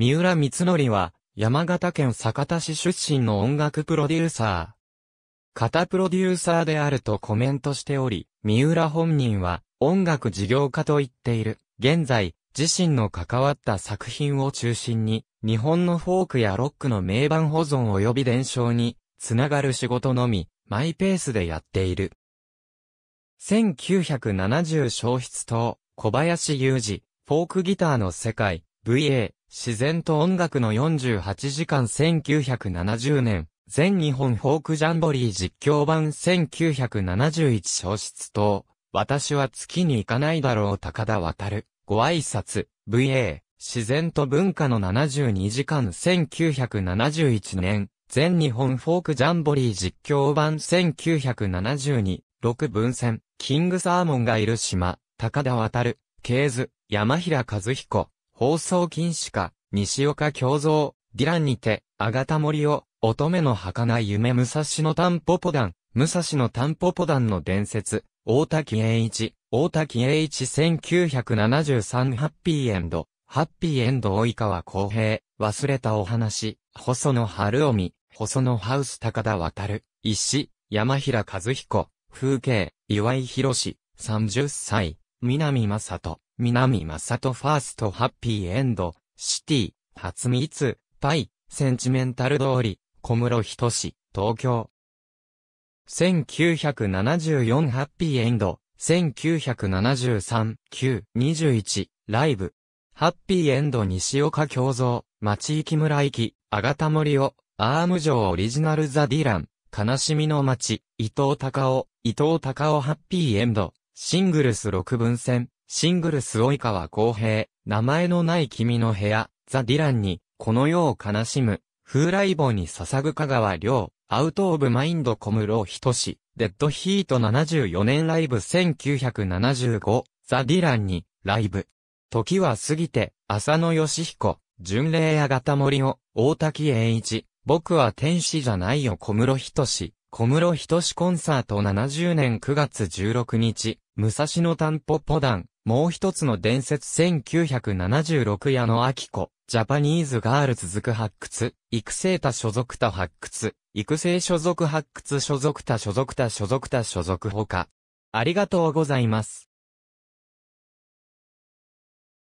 三浦光則は、山形県酒田市出身の音楽プロデューサー。型プロデューサーであるとコメントしており、三浦本人は音楽事業家と言っている。現在、自身の関わった作品を中心に、日本のフォークやロックの名盤保存及び伝承に、つながる仕事のみ、マイペースでやっている。1970消失党、小林雄二、フォークギターの世界、VA、自然と音楽の48時間1970年、全日本フォークジャンボリー実況版1971小失と、私は月に行かないだろう高田渡る、ご挨拶、VA、自然と文化の72時間1971年、全日本フォークジャンボリー実況版1972、6分線、キングサーモンがいる島、高田渡る、ケーズ、山平和彦、放送禁止か、西岡京造、ディランにて、あがた森を、乙女の儚い夢武蔵のタンポポ団、武蔵のタンポポ団の伝説、大滝栄一、大滝栄一1973ハッピーエンド、ハッピーエンド及川公平、忘れたお話、細野晴臣、細野ハウス高田渡、る、石、山平和彦、風景、岩井博士、30歳、南正人。南正人ファーストハッピーエンド、シティ、初密、つ、パイ、センチメンタル通り、小室仁志、東京。1974ハッピーエンド、1973、9、21、ライブ。ハッピーエンド西岡京造、町行村行き、あがた森を、アーム城オリジナルザ・ディラン、悲しみの街、伊藤隆夫、伊藤隆夫ハッピーエンド、シングルス6分戦、シングルス及川公平、名前のない君の部屋、ザ・ディランに、この世を悲しむ、風来坊に捧ぐ香川亮、アウト・オブ・マインド・小室トシ、デッド・ヒート74年ライブ1975、ザ・ディランに、ライブ。時は過ぎて、浅野義彦、巡礼やが森を、大滝栄一、僕は天使じゃないよ小室仁志、小室仁志コンサート70年9月16日、武蔵野タンポポ団、もう一つの伝説1976夜の秋子、ジャパニーズガール続く発掘、育成他所属他発掘、育成所属発掘所属他所属他所属他所属他か、あ他がと他ございます。